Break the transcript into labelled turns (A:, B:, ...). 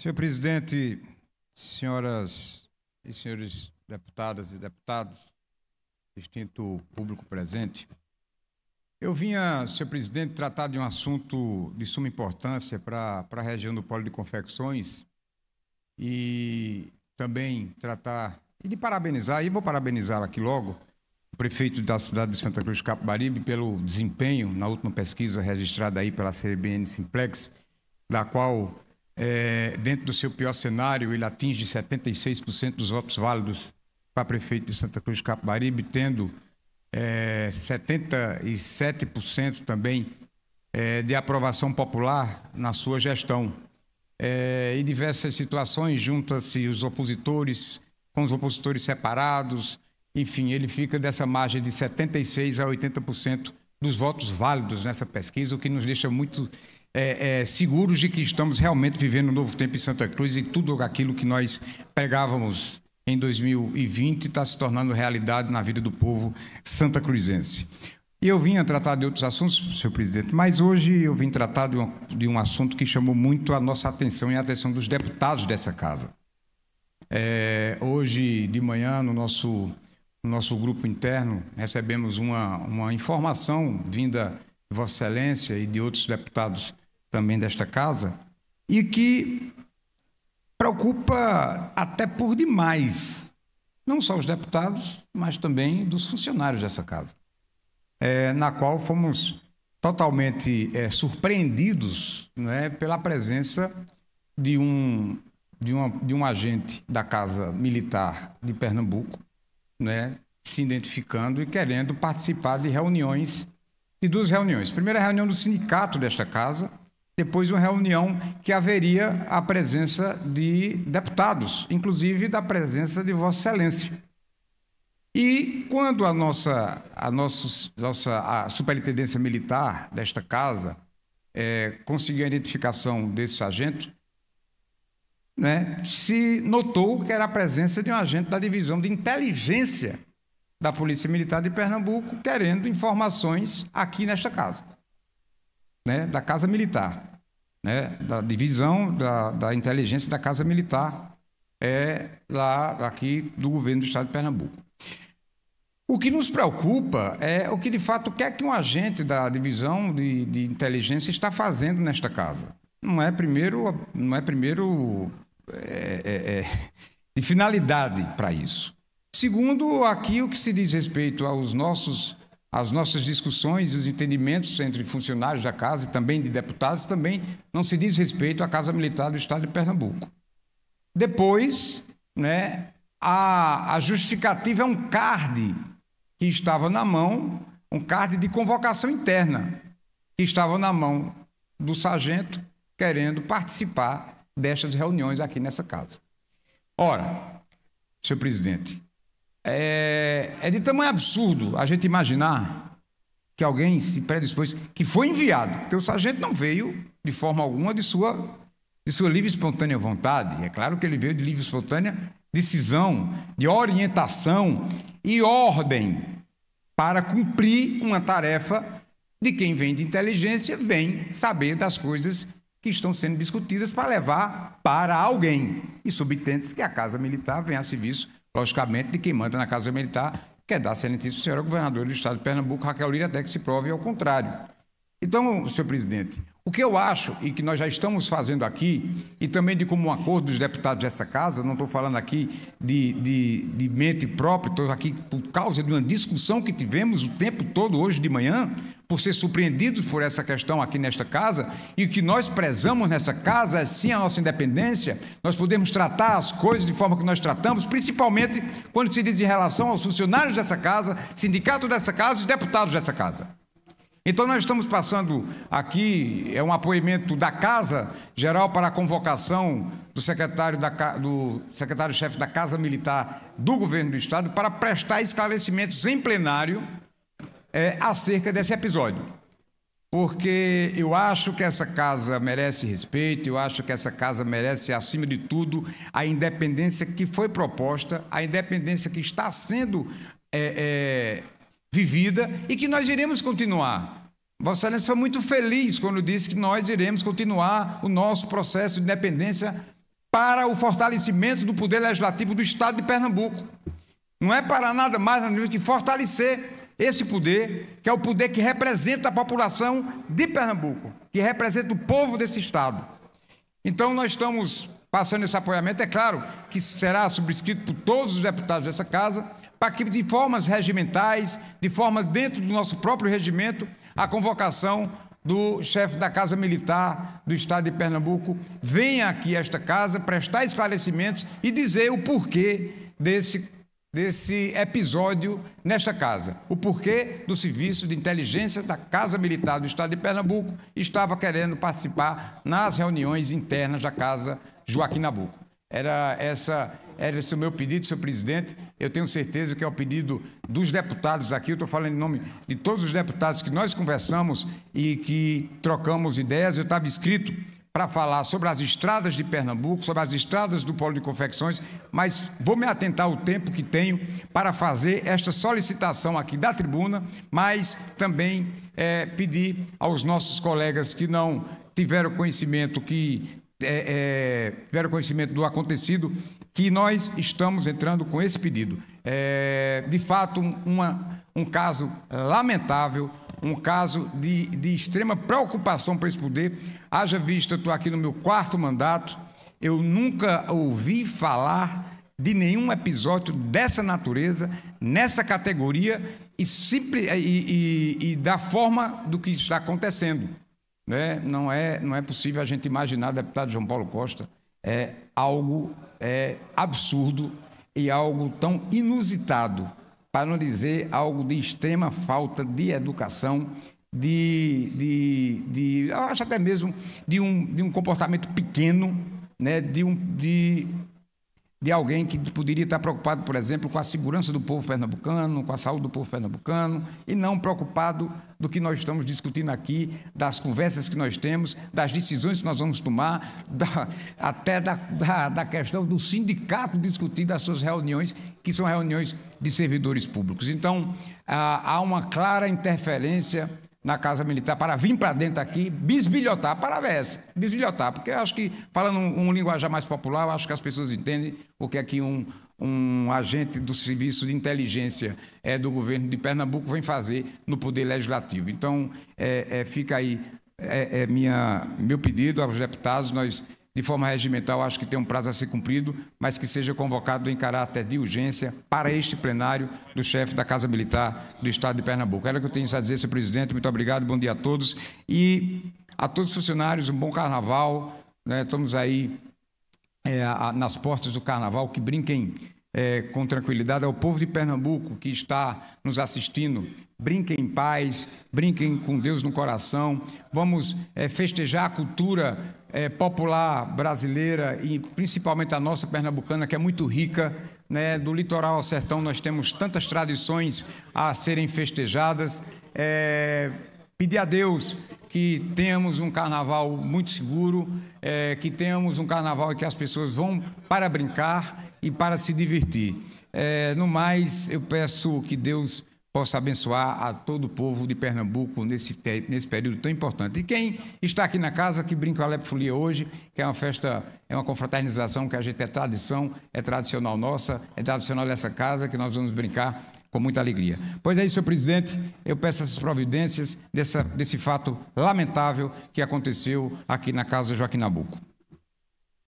A: Senhor presidente, senhoras e senhores deputadas e deputados, distinto público presente, eu vinha, senhor presidente, tratar de um assunto de suma importância para a região do Polo de Confecções e também tratar e de parabenizar, e vou parabenizar aqui logo, o prefeito da cidade de Santa Cruz Capibaribe pelo desempenho na última pesquisa registrada aí pela CBN Simplex, da qual é, dentro do seu pior cenário, ele atinge 76% dos votos válidos para prefeito de Santa Cruz de Capibaribe, tendo é, 77% também é, de aprovação popular na sua gestão. É, em diversas situações, junta-se os opositores, com os opositores separados, enfim, ele fica dessa margem de 76% a 80% dos votos válidos nessa pesquisa, o que nos deixa muito é, é, seguros de que estamos realmente vivendo um novo tempo em Santa Cruz e tudo aquilo que nós pregávamos em 2020 está se tornando realidade na vida do povo santa cruzense. Eu vinha tratar de outros assuntos, senhor presidente, mas hoje eu vim tratar de um, de um assunto que chamou muito a nossa atenção e a atenção dos deputados dessa casa. É, hoje de manhã, no nosso, no nosso grupo interno, recebemos uma, uma informação vinda de Vossa Excelência e de outros deputados também desta casa, e que preocupa até por demais, não só os deputados, mas também dos funcionários dessa casa, é, na qual fomos totalmente é, surpreendidos né, pela presença de um, de, uma, de um agente da Casa Militar de Pernambuco, né, se identificando e querendo participar de reuniões, de duas reuniões. Primeira reunião do sindicato desta casa, depois de uma reunião que haveria a presença de deputados, inclusive da presença de Vossa Excelência. E quando a nossa, a nossa, nossa a superintendência militar desta casa é, conseguiu a identificação desse sargento, né, se notou que era a presença de um agente da divisão de inteligência da Polícia Militar de Pernambuco querendo informações aqui nesta casa, né, da Casa Militar né, da divisão da, da inteligência da Casa Militar é lá aqui do governo do Estado de Pernambuco. O que nos preocupa é o que de fato quer é que um agente da divisão de, de inteligência está fazendo nesta casa. Não é primeiro, não é primeiro é, é, é, de finalidade para isso. Segundo, aqui o que se diz respeito aos nossos as nossas discussões e os entendimentos entre funcionários da casa e também de deputados também não se diz respeito à Casa Militar do Estado de Pernambuco. Depois, né, a, a justificativa é um card que estava na mão, um card de convocação interna, que estava na mão do sargento querendo participar destas reuniões aqui nessa casa. Ora, senhor presidente, é, é de tamanho absurdo a gente imaginar que alguém se predispôs, que foi enviado, porque o sargento não veio de forma alguma de sua, de sua livre e espontânea vontade. É claro que ele veio de livre e espontânea decisão, de orientação e ordem para cumprir uma tarefa de quem vem de inteligência, vem saber das coisas que estão sendo discutidas para levar para alguém. E subitentes que a Casa Militar vem a serviço logicamente, de quem manda na Casa Militar, que é da excelentíssima senhora governadora do Estado de Pernambuco, Raquel Lira, até que se prove ao contrário. Então, senhor presidente, o que eu acho e que nós já estamos fazendo aqui, e também de como um acordo dos deputados dessa casa, não estou falando aqui de, de, de mente própria, estou aqui por causa de uma discussão que tivemos o tempo todo hoje de manhã, por ser surpreendidos por essa questão aqui nesta casa, e o que nós prezamos nessa casa é sim a nossa independência, nós podemos tratar as coisas de forma que nós tratamos, principalmente quando se diz em relação aos funcionários dessa casa, sindicato dessa casa e deputados dessa casa. Então, nós estamos passando aqui, é um apoiamento da Casa Geral para a convocação do secretário-chefe da, do secretário da Casa Militar do Governo do Estado para prestar esclarecimentos em plenário é, acerca desse episódio. Porque eu acho que essa casa merece respeito, eu acho que essa casa merece, acima de tudo, a independência que foi proposta, a independência que está sendo é, é, vivida e que nós iremos continuar. Vossa Excelência foi muito feliz quando disse que nós iremos continuar o nosso processo de independência para o fortalecimento do poder legislativo do Estado de Pernambuco. Não é para nada mais nós temos que fortalecer esse poder, que é o poder que representa a população de Pernambuco, que representa o povo desse estado. Então, nós estamos passando esse apoiamento, é claro que será subscrito por todos os deputados dessa casa, para que, de formas regimentais, de forma dentro do nosso próprio regimento, a convocação do chefe da Casa Militar do Estado de Pernambuco venha aqui a esta casa prestar esclarecimentos e dizer o porquê desse desse episódio nesta casa. O porquê do serviço de inteligência da Casa Militar do Estado de Pernambuco estava querendo participar nas reuniões internas da Casa Joaquim Nabuco. Era, essa, era esse o meu pedido, senhor presidente. Eu tenho certeza que é o pedido dos deputados aqui. Eu estou falando em nome de todos os deputados que nós conversamos e que trocamos ideias. Eu estava escrito para falar sobre as estradas de Pernambuco, sobre as estradas do Polo de Confecções, mas vou me atentar ao tempo que tenho para fazer esta solicitação aqui da tribuna, mas também é, pedir aos nossos colegas que não tiveram conhecimento que é, é, tiveram conhecimento do acontecido que nós estamos entrando com esse pedido. É, de fato, uma, um caso lamentável um caso de, de extrema preocupação para esse poder. Haja visto, eu estou aqui no meu quarto mandato, eu nunca ouvi falar de nenhum episódio dessa natureza, nessa categoria e, simples, e, e, e da forma do que está acontecendo. Né? Não, é, não é possível a gente imaginar, deputado João Paulo Costa, é algo é, absurdo e algo tão inusitado para não dizer algo de extrema falta de educação, de, de, de eu acho até mesmo de um, de um comportamento pequeno, né, de, um, de de alguém que poderia estar preocupado, por exemplo, com a segurança do povo pernambucano, com a saúde do povo pernambucano, e não preocupado do que nós estamos discutindo aqui, das conversas que nós temos, das decisões que nós vamos tomar, da, até da, da, da, questão do sindicato discutir das suas reuniões, que são reuniões de servidores públicos. Então, há uma clara interferência na Casa Militar para vir para dentro aqui, bisbilhotar, parabéns, bisbilhotar, porque eu acho que, falando um, um linguajar mais popular, eu acho que as pessoas entendem o que é que um, um agente do serviço de inteligência é, do governo de Pernambuco vem fazer no Poder Legislativo. Então, é, é fica aí é, é minha, meu pedido aos deputados, nós de forma regimental, acho que tem um prazo a ser cumprido, mas que seja convocado em caráter de urgência para este plenário do chefe da Casa Militar do Estado de Pernambuco. Era o que eu tenho a dizer, senhor presidente. Muito obrigado, bom dia a todos. E a todos os funcionários, um bom carnaval. Né? Estamos aí é, nas portas do carnaval, que brinquem é, com tranquilidade ao é povo de Pernambuco que está nos assistindo. Brinquem em paz, brinquem com Deus no coração. Vamos é, festejar a cultura é, popular brasileira e principalmente a nossa pernambucana, que é muito rica. Né? Do litoral ao sertão, nós temos tantas tradições a serem festejadas. É, pedir a Deus que tenhamos um carnaval muito seguro, é, que tenhamos um carnaval em que as pessoas vão para brincar e para se divertir. É, no mais, eu peço que Deus possa abençoar a todo o povo de Pernambuco nesse, nesse período tão importante. E quem está aqui na casa, que brinca o Folia hoje, que é uma festa, é uma confraternização que a gente é tradição, é tradicional nossa, é tradicional dessa casa, que nós vamos brincar com muita alegria. Pois é isso, senhor presidente, eu peço essas providências dessa, desse fato lamentável que aconteceu aqui na casa Joaquim Nabuco.